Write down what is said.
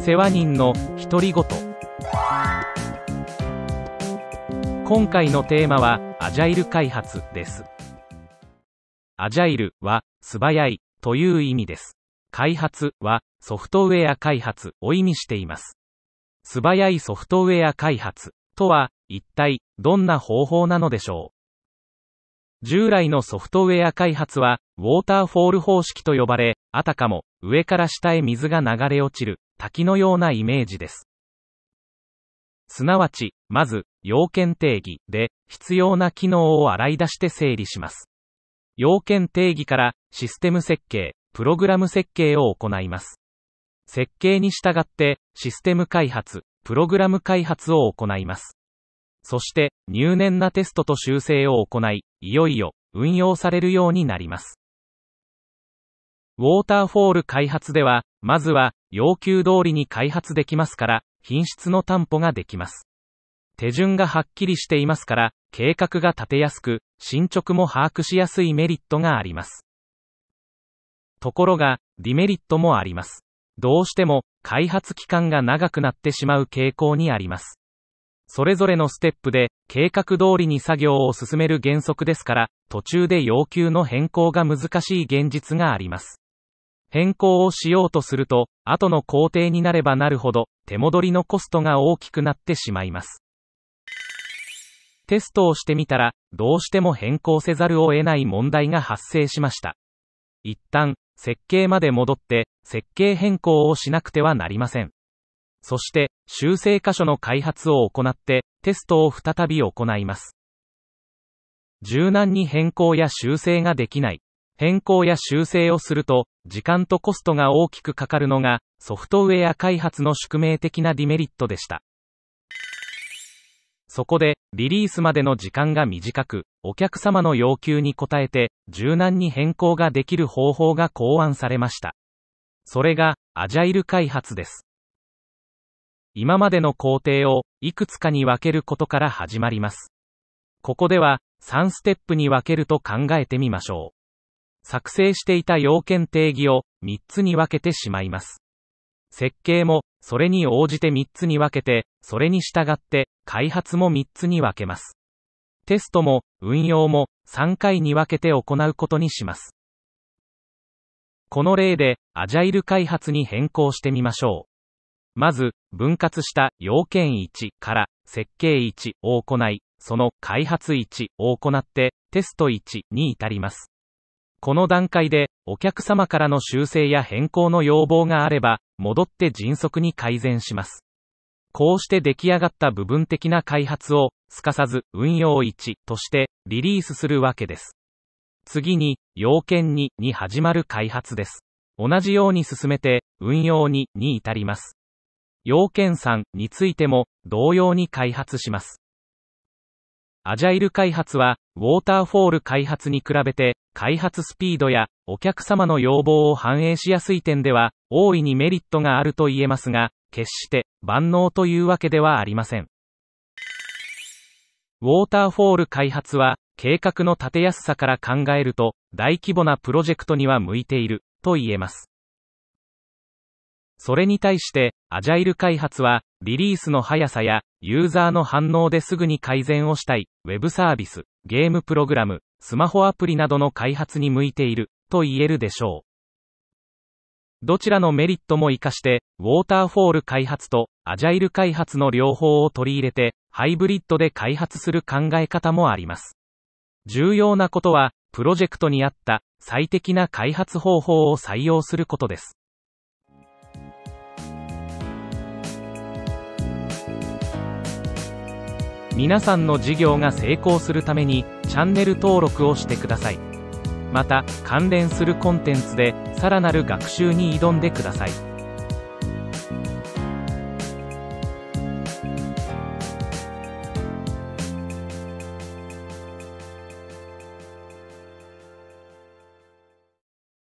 世話人の独り言今回のテーマはアジャイル開発ですアジャイルは素早いという意味です開発はソフトウェア開発を意味しています素早いソフトウェア開発とは一体どんな方法なのでしょう従来のソフトウェア開発は、ウォーターフォール方式と呼ばれ、あたかも、上から下へ水が流れ落ちる、滝のようなイメージです。すなわち、まず、要件定義で、必要な機能を洗い出して整理します。要件定義から、システム設計、プログラム設計を行います。設計に従って、システム開発、プログラム開発を行います。そして、入念なテストと修正を行い、いよいよ、運用されるようになります。ウォーターフォール開発では、まずは、要求通りに開発できますから、品質の担保ができます。手順がはっきりしていますから、計画が立てやすく、進捗も把握しやすいメリットがあります。ところが、デメリットもあります。どうしても、開発期間が長くなってしまう傾向にあります。それぞれのステップで、計画通りに作業を進める原則ですから、途中で要求の変更が難しい現実があります。変更をしようとすると、後の工程になればなるほど、手戻りのコストが大きくなってしまいます。テストをしてみたら、どうしても変更せざるを得ない問題が発生しました。一旦、設計まで戻って、設計変更をしなくてはなりません。そして、修正箇所の開発を行って、テストを再び行います。柔軟に変更や修正ができない。変更や修正をすると、時間とコストが大きくかかるのが、ソフトウェア開発の宿命的なディメリットでした。そこで、リリースまでの時間が短く、お客様の要求に応えて、柔軟に変更ができる方法が考案されました。それが、アジャイル開発です。今までの工程を、いくつかに分けることから始まります。ここでは、3ステップに分けると考えてみましょう。作成していた要件定義を3つに分けてしまいます。設計も、それに応じて3つに分けて、それに従って、開発も3つに分けます。テストも、運用も、3回に分けて行うことにします。この例で、アジャイル開発に変更してみましょう。まず、分割した要件1から設計1を行い、その開発1を行って、テスト1に至ります。この段階で、お客様からの修正や変更の要望があれば、戻って迅速に改善します。こうして出来上がった部分的な開発を、すかさず運用1としてリリースするわけです。次に、要件2に始まる開発です。同じように進めて、運用2に至ります。要件3についても、同様に開発します。アジャイル開発は、ウォーターフォール開発に比べて、開発スピードや、お客様の要望を反映しやすい点では、大いにメリットがあると言えますが、決して万能というわけではありません。ウォーターフォール開発は、計画の立てやすさから考えると、大規模なプロジェクトには向いている、と言えます。それに対して、アジャイル開発は、リリースの速さや、ユーザーの反応ですぐに改善をしたい、ウェブサービス、ゲームプログラム、スマホアプリなどの開発に向いている、と言えるでしょう。どちらのメリットも活かして、ウォーターフォール開発とアジャイル開発の両方を取り入れて、ハイブリッドで開発する考え方もあります。重要なことは、プロジェクトに合った最適な開発方法を採用することです。皆さんの事業が成功するためにチャンネル登録をしてくださいまた関連するコンテンツでさらなる学習に挑んでください